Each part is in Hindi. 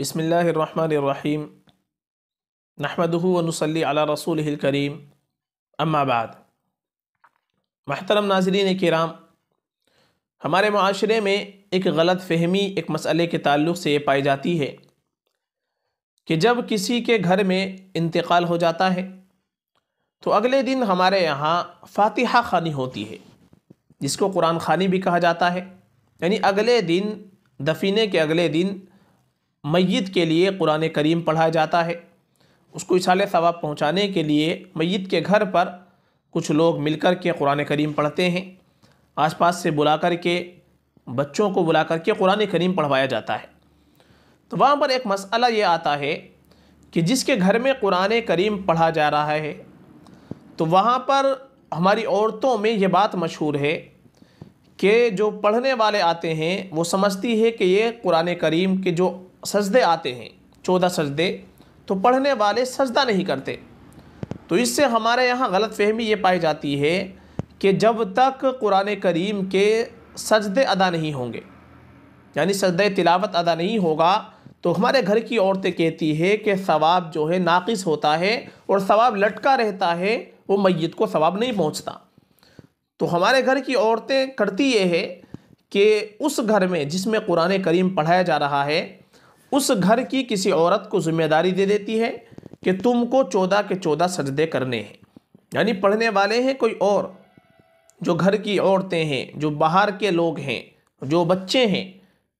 बसमीम नहमदनसली अला रसूल करीम अम्माबाद महतरम नाजरीन कराम हमारे माशरे में एक गलत फहमी एक मसले के ताल्लुक़ से ये पाई जाती है कि जब किसी के घर में इंतकाल हो जाता है तो अगले दिन हमारे यहाँ फातिहा खानी होती है जिसको कुरान खानी भी कहा जाता है यानी अगले दिन दफीने के अगले दिन मैत के लिए कुरान करीम पढ़ाया जाता है उसको इशाले सवाब पहुँचाने के लिए मैत के घर पर कुछ लोग मिलकर के कुरान करीम पढ़ते हैं आसपास से बुला कर के बच्चों को बुला कर के कुरान करीम पढ़वाया जाता है तो वहाँ पर एक मसला ये आता है कि जिसके घर में कुरान करीम पढ़ा जा रहा है तो वहाँ पर हमारी औरतों में ये बात मशहूर है कि जो पढ़ने वाले आते हैं वो समझती है कि ये कुरान करीम के जो सजदे आते हैं चौदह सजदे तो पढ़ने वाले सजदा नहीं करते तो इससे हमारे यहाँ गलत फहमी ये पाई जाती है कि जब तक कुरान करीम के सजदे अदा नहीं होंगे यानी सजद तिलावत अदा नहीं होगा तो हमारे घर की औरतें कहती है कि सवाब जो है नाकिस होता है और सवाब लटका रहता है वो मैत को सवाब नहीं पहुँचता तो हमारे घर की औरतें करती ये है कि उस घर में जिसमें कुरान करीम पढ़ाया जा रहा है उस घर की किसी औरत को जिम्मेदारी दे देती है कि तुमको चौदह के चौदह सजदे करने हैं यानी पढ़ने वाले हैं कोई और जो घर की औरतें हैं जो बाहर के लोग हैं जो बच्चे हैं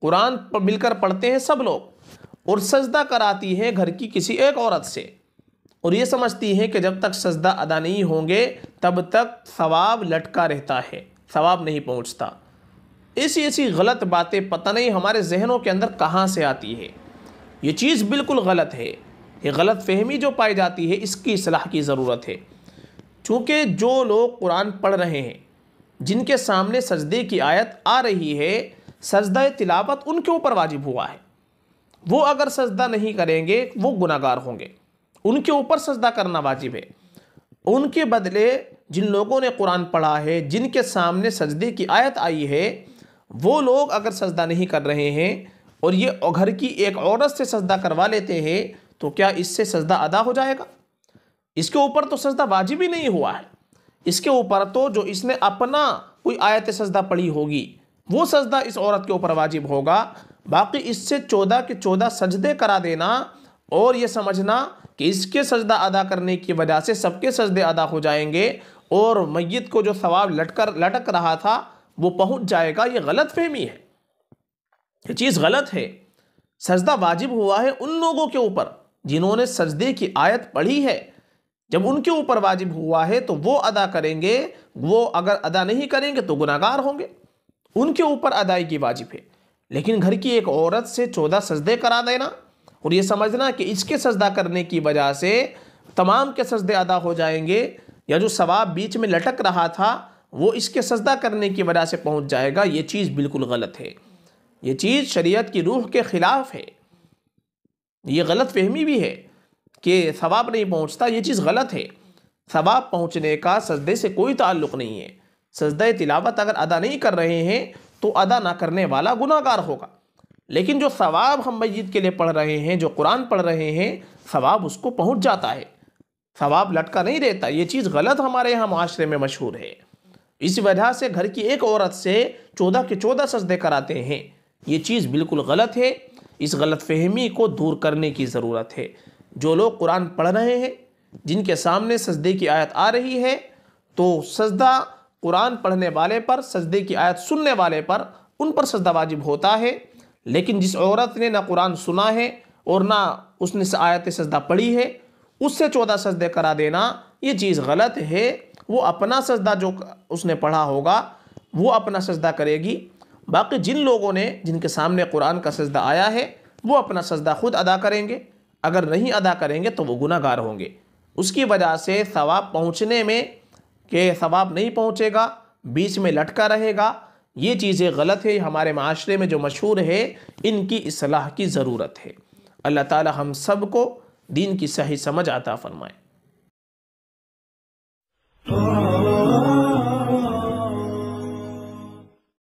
कुरान मिलकर पढ़ते हैं सब लोग और सजदा कराती है घर की किसी एक औरत से और ये समझती है कि जब तक सजदा अदा नहीं होंगे तब तक सवाब लटका रहता है सवाब नहीं पहुंचता ऐसी ऐसी गलत बातें पता नहीं हमारे जहनों के अंदर कहाँ से आती है ये चीज़ बिल्कुल गलत है ये गलत फहमी जो पाई जाती है इसकी असलाह की ज़रूरत है चूँकि जो लोग कुरान पढ़ रहे हैं जिनके सामने सजदे की आयत आ रही है सजदा तिलावत उनके ऊपर वाजिब हुआ है वो अगर सजदा नहीं करेंगे वो गुनागार होंगे उनके ऊपर सजदा करना वाजिब है उनके बदले जिन लोगों ने कुरान पढ़ा है जिनके सामने सजदे की आयत आई है वो लोग अगर सजदा नहीं कर रहे हैं और ये घर की एक औरत से सजदा करवा लेते हैं तो क्या इससे सजदा अदा हो जाएगा इसके ऊपर तो सजदा वाजिब ही नहीं हुआ है इसके ऊपर तो जो इसने अपना कोई आयत सजदा पड़ी होगी वो सजदा इस औरत के ऊपर वाजिब होगा बाकी इससे चौदह के चौदह सजदे करा देना और ये समझना कि इसके सजदा अदा करने की वजह से सबके सजदे अदा हो जाएंगे और मैत को जो सवाब लटकर लटक रहा था वो पहुंच जाएगा ये गलत फहमी है ये चीज़ गलत है सजदा वाजिब हुआ है उन लोगों के ऊपर जिन्होंने सजदे की आयत पढ़ी है जब उनके ऊपर वाजिब हुआ है तो वो अदा करेंगे वो अगर अदा नहीं करेंगे तो गुनागार होंगे उनके ऊपर अदायगी वाजिब है लेकिन घर की एक औरत से चौदह सजदे करा देना और ये समझना कि इसके सजदा करने की वजह से तमाम के सजदे अदा हो जाएंगे या जो सवाब बीच में लटक रहा था वो इसके सजदा करने की वजह से पहुंच जाएगा ये चीज़ बिल्कुल गलत है ये चीज़ शरीयत की रूह के ख़िलाफ़ है ये गलत फहमी भी है कि सवाब नहीं पहुँचता ये चीज़ गलत है सवाब पहुँचने का सजदे से कोई ताल्लुक़ नहीं है सजद तिलावत अगर अदा नहीं कर रहे हैं तो अदा ना करने वाला गुनाहगार होगा लेकिन जो सवाब हम मस्जिद के लिए पढ़ रहे हैं जो कुरान पढ़ रहे हैं सवाब उसको पहुँच जाता है सवाब लटका नहीं रहता ये चीज़ गलत हमारे यहाँ माशरे में मशहूर है इस वजह से घर की एक औरत से चौदह के चौदह सजदे कराते हैं ये चीज़ बिल्कुल गलत है इस गलत फहमी को दूर करने की ज़रूरत है जो लोग कुरान पढ़ रहे हैं जिनके सामने सजदे की आयत आ रही है तो सजदा कुरान पढ़ने वाले पर सजदे की आयत सुनने वाले पर उन पर सजदा वाजिब होता है लेकिन जिस औरत ने ना कुरान सुना है और ना उसने आयत सजदा पढ़ी है उससे चौदह सजदे करा देना ये चीज़ गलत है वो अपना सजदा जो उसने पढ़ा होगा वो अपना सजदा करेगी बाकी जिन लोगों ने जिनके सामने कुरान का सजदा आया है वो अपना सजदा खुद अदा करेंगे अगर नहीं अदा करेंगे तो वो गुनागार होंगे उसकी वजह से सवाब पहुँचने में के सवाब नहीं पहुँचेगा बीच में लटका रहेगा ये चीज़ें गलत है हमारे माशरे में जो मशहूर है इनकी असलाह की ज़रूरत है अल्लाह ताला हम सब को दीन की सही समझ आता फरमाए